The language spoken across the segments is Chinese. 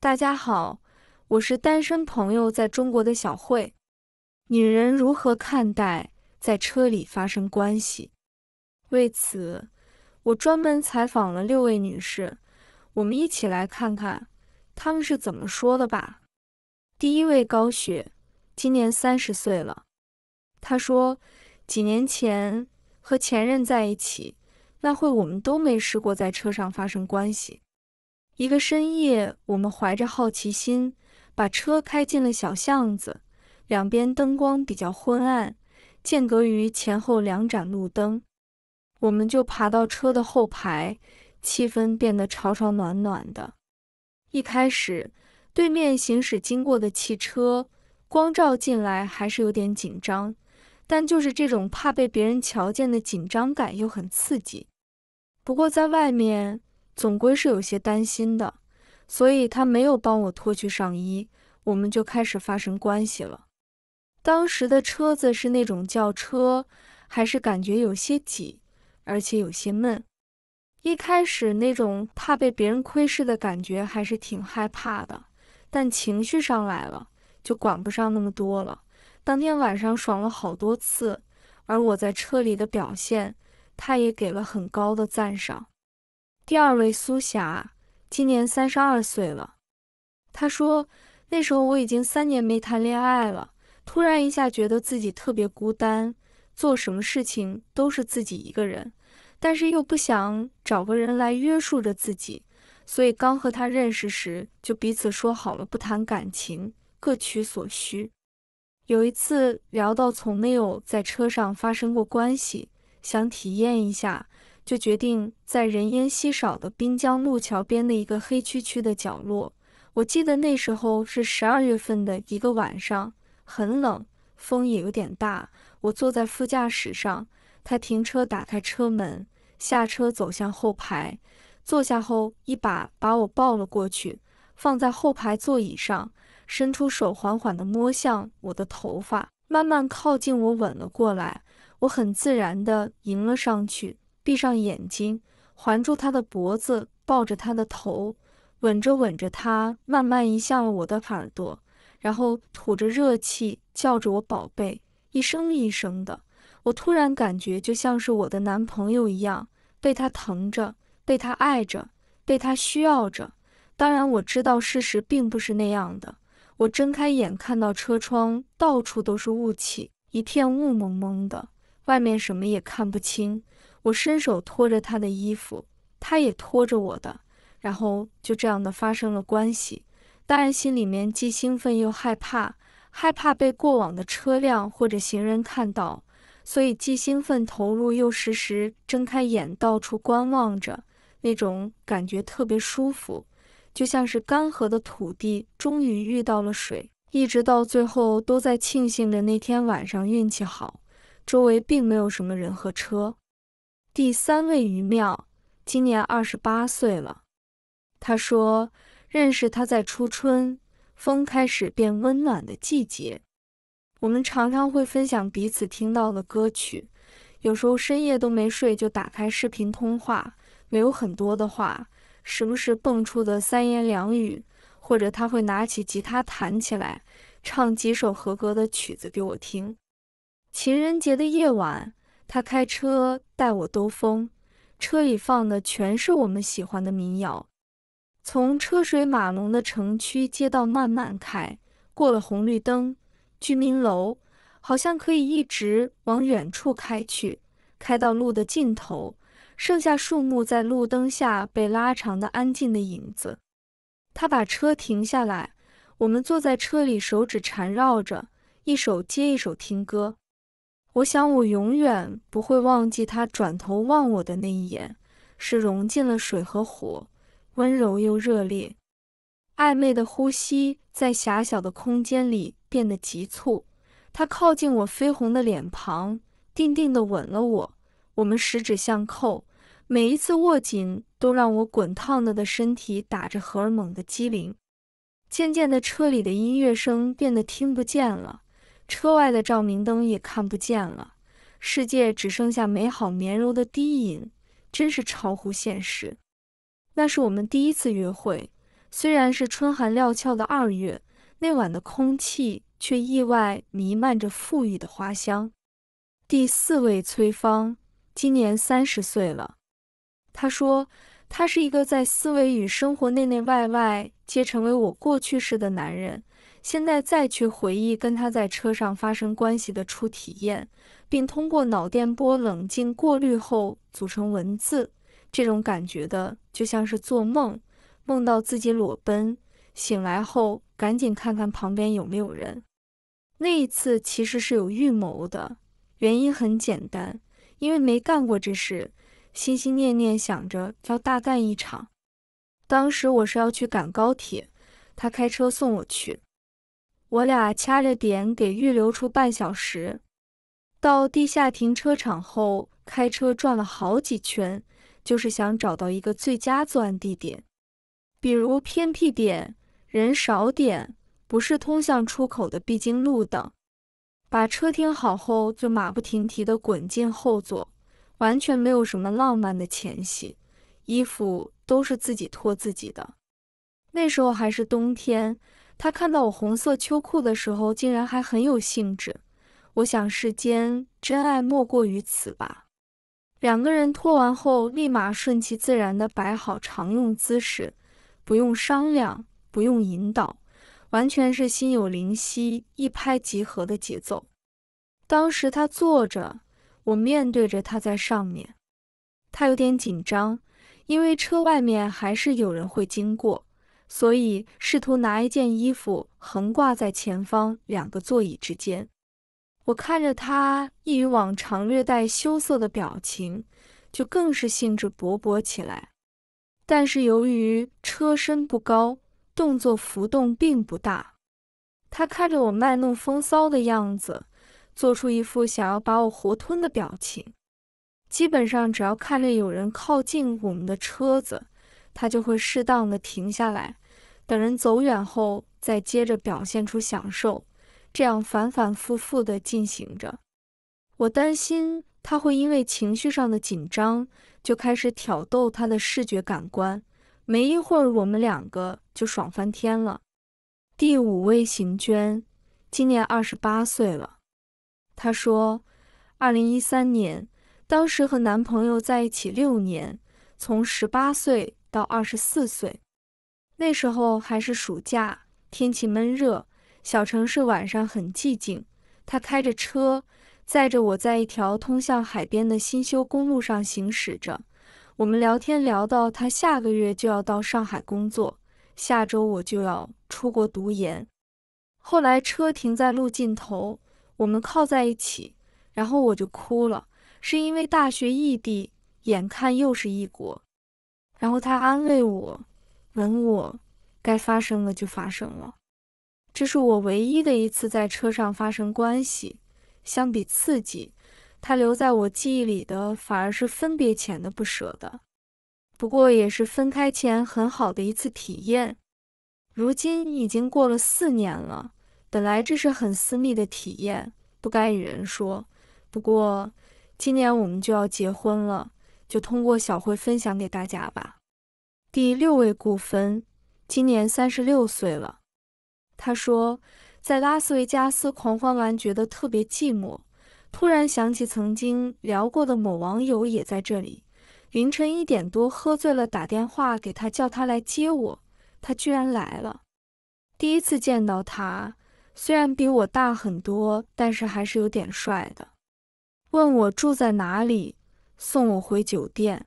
大家好，我是单身朋友在中国的小慧。女人如何看待在车里发生关系？为此，我专门采访了六位女士，我们一起来看看她们是怎么说的吧。第一位高雪，今年三十岁了。她说，几年前和前任在一起那会，我们都没试过在车上发生关系。一个深夜，我们怀着好奇心，把车开进了小巷子，两边灯光比较昏暗，间隔于前后两盏路灯，我们就爬到车的后排，气氛变得潮潮暖暖的。一开始，对面行驶经过的汽车光照进来，还是有点紧张，但就是这种怕被别人瞧见的紧张感又很刺激。不过在外面。总归是有些担心的，所以他没有帮我脱去上衣，我们就开始发生关系了。当时的车子是那种轿车，还是感觉有些挤，而且有些闷。一开始那种怕被别人窥视的感觉还是挺害怕的，但情绪上来了就管不上那么多了。当天晚上爽了好多次，而我在车里的表现，他也给了很高的赞赏。第二位苏霞，今年三十二岁了。她说：“那时候我已经三年没谈恋爱了，突然一下觉得自己特别孤单，做什么事情都是自己一个人，但是又不想找个人来约束着自己，所以刚和他认识时就彼此说好了不谈感情，各取所需。有一次聊到从没有在车上发生过关系，想体验一下。”就决定在人烟稀少的滨江路桥边的一个黑黢黢的角落。我记得那时候是十二月份的一个晚上，很冷，风也有点大。我坐在副驾驶上，他停车，打开车门，下车走向后排，坐下后一把把我抱了过去，放在后排座椅上，伸出手缓缓地摸向我的头发，慢慢靠近我，吻了过来。我很自然地迎了上去。闭上眼睛，环住他的脖子，抱着他的头，吻着吻着他，慢慢移向了我的耳朵，然后吐着热气叫着我“宝贝”一声一声的。我突然感觉就像是我的男朋友一样，被他疼着，被他爱着，被他需要着。当然，我知道事实并不是那样的。我睁开眼，看到车窗到处都是雾气，一片雾蒙蒙的，外面什么也看不清。我伸手拖着他的衣服，他也拖着我的，然后就这样的发生了关系。当然，心里面既兴奋又害怕，害怕被过往的车辆或者行人看到，所以既兴奋投入，又时时睁开眼到处观望着。那种感觉特别舒服，就像是干涸的土地终于遇到了水。一直到最后，都在庆幸着那天晚上运气好，周围并没有什么人和车。第三位于妙，今年二十八岁了。他说认识他在初春，风开始变温暖的季节。我们常常会分享彼此听到的歌曲，有时候深夜都没睡就打开视频通话，没有很多的话，时不时蹦出的三言两语，或者他会拿起吉他弹起来，唱几首合格的曲子给我听。情人节的夜晚。他开车带我兜风，车里放的全是我们喜欢的民谣。从车水马龙的城区街道慢慢开，过了红绿灯、居民楼，好像可以一直往远处开去，开到路的尽头，剩下树木在路灯下被拉长的安静的影子。他把车停下来，我们坐在车里，手指缠绕着，一首接一首听歌。我想，我永远不会忘记他转头望我的那一眼，是融进了水和火，温柔又热烈。暧昧的呼吸在狭小的空间里变得急促。他靠近我绯红的脸庞，定定地吻了我。我们十指相扣，每一次握紧都让我滚烫的的身体打着荷尔蒙的激灵。渐渐的，车里的音乐声变得听不见了。车外的照明灯也看不见了，世界只剩下美好绵柔的低吟，真是超乎现实。那是我们第一次约会，虽然是春寒料峭的二月，那晚的空气却意外弥漫着馥郁的花香。第四位崔芳，今年三十岁了。他说，他是一个在思维与生活内内外外。皆成为我过去式的男人，现在再去回忆跟他在车上发生关系的初体验，并通过脑电波冷静过滤后组成文字，这种感觉的就像是做梦，梦到自己裸奔，醒来后赶紧看看旁边有没有人。那一次其实是有预谋的，原因很简单，因为没干过这事，心心念念想着要大干一场。当时我是要去赶高铁，他开车送我去，我俩掐着点给预留出半小时。到地下停车场后，开车转了好几圈，就是想找到一个最佳作案地点，比如偏僻点、人少点、不是通向出口的必经路等。把车停好后，就马不停蹄地滚进后座，完全没有什么浪漫的前戏。衣服都是自己脱自己的，那时候还是冬天，他看到我红色秋裤的时候，竟然还很有兴致。我想世间真爱莫过于此吧。两个人脱完后，立马顺其自然地摆好常用姿势，不用商量，不用引导，完全是心有灵犀，一拍即合的节奏。当时他坐着，我面对着他在上面，他有点紧张。因为车外面还是有人会经过，所以试图拿一件衣服横挂在前方两个座椅之间。我看着他一如往常略带羞涩的表情，就更是兴致勃勃起来。但是由于车身不高，动作浮动并不大。他看着我卖弄风骚的样子，做出一副想要把我活吞的表情。基本上只要看着有人靠近我们的车子，他就会适当的停下来，等人走远后再接着表现出享受，这样反反复复的进行着。我担心他会因为情绪上的紧张就开始挑逗他的视觉感官，没一会儿我们两个就爽翻天了。第五位邢娟，今年二十八岁了，他说，二零一三年。当时和男朋友在一起六年，从十八岁到二十四岁。那时候还是暑假，天气闷热，小城市晚上很寂静。他开着车载着我在一条通向海边的新修公路上行驶着，我们聊天聊到他下个月就要到上海工作，下周我就要出国读研。后来车停在路尽头，我们靠在一起，然后我就哭了。是因为大学异地，眼看又是异国，然后他安慰我，吻我，该发生了就发生了。这是我唯一的一次在车上发生关系。相比刺激，他留在我记忆里的反而是分别前的不舍的。不过也是分开前很好的一次体验。如今已经过了四年了，本来这是很私密的体验，不该与人说。不过。今年我们就要结婚了，就通过小慧分享给大家吧。第六位顾芬，今年三十六岁了。他说，在拉斯维加斯狂欢完，觉得特别寂寞，突然想起曾经聊过的某网友也在这里。凌晨一点多喝醉了，打电话给他，叫他来接我。他居然来了。第一次见到他，虽然比我大很多，但是还是有点帅的。问我住在哪里，送我回酒店。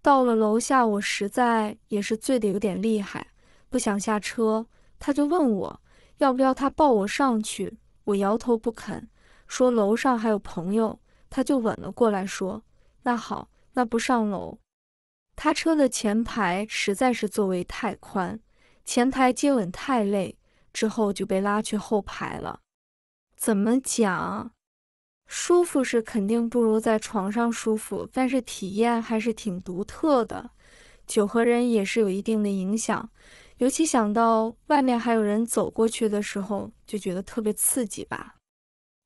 到了楼下，我实在也是醉得有点厉害，不想下车。他就问我要不要他抱我上去，我摇头不肯，说楼上还有朋友。他就吻了过来，说那好，那不上楼。他车的前排实在是座位太宽，前排接吻太累，之后就被拉去后排了。怎么讲？舒服是肯定不如在床上舒服，但是体验还是挺独特的。酒和人也是有一定的影响，尤其想到外面还有人走过去的时候，就觉得特别刺激吧。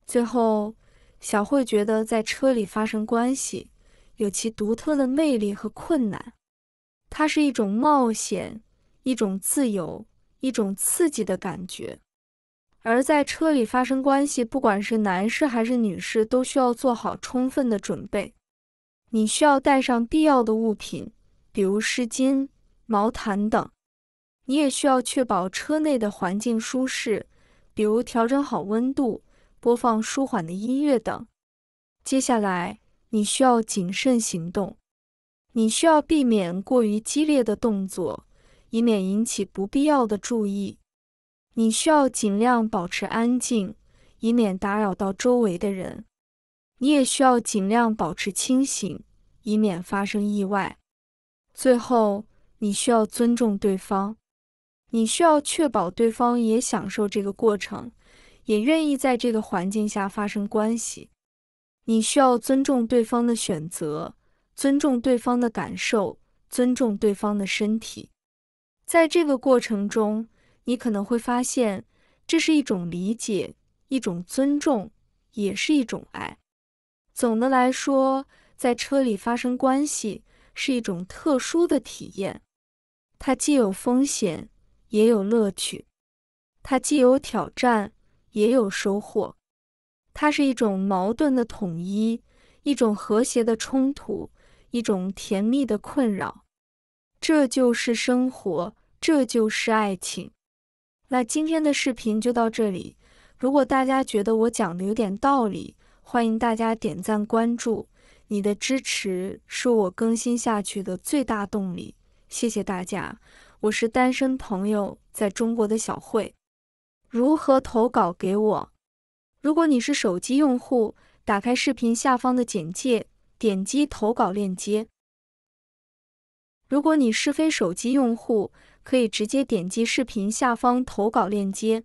最后，小慧觉得在车里发生关系有其独特的魅力和困难，它是一种冒险，一种自由，一种刺激的感觉。而在车里发生关系，不管是男士还是女士，都需要做好充分的准备。你需要带上必要的物品，比如湿巾、毛毯等。你也需要确保车内的环境舒适，比如调整好温度、播放舒缓的音乐等。接下来，你需要谨慎行动。你需要避免过于激烈的动作，以免引起不必要的注意。你需要尽量保持安静，以免打扰到周围的人。你也需要尽量保持清醒，以免发生意外。最后，你需要尊重对方。你需要确保对方也享受这个过程，也愿意在这个环境下发生关系。你需要尊重对方的选择，尊重对方的感受，尊重对方的身体。在这个过程中。你可能会发现，这是一种理解，一种尊重，也是一种爱。总的来说，在车里发生关系是一种特殊的体验，它既有风险，也有乐趣；它既有挑战，也有收获；它是一种矛盾的统一，一种和谐的冲突，一种甜蜜的困扰。这就是生活，这就是爱情。那今天的视频就到这里。如果大家觉得我讲的有点道理，欢迎大家点赞关注，你的支持是我更新下去的最大动力。谢谢大家，我是单身朋友在中国的小慧。如何投稿给我？如果你是手机用户，打开视频下方的简介，点击投稿链接。如果你是非手机用户，可以直接点击视频下方投稿链接。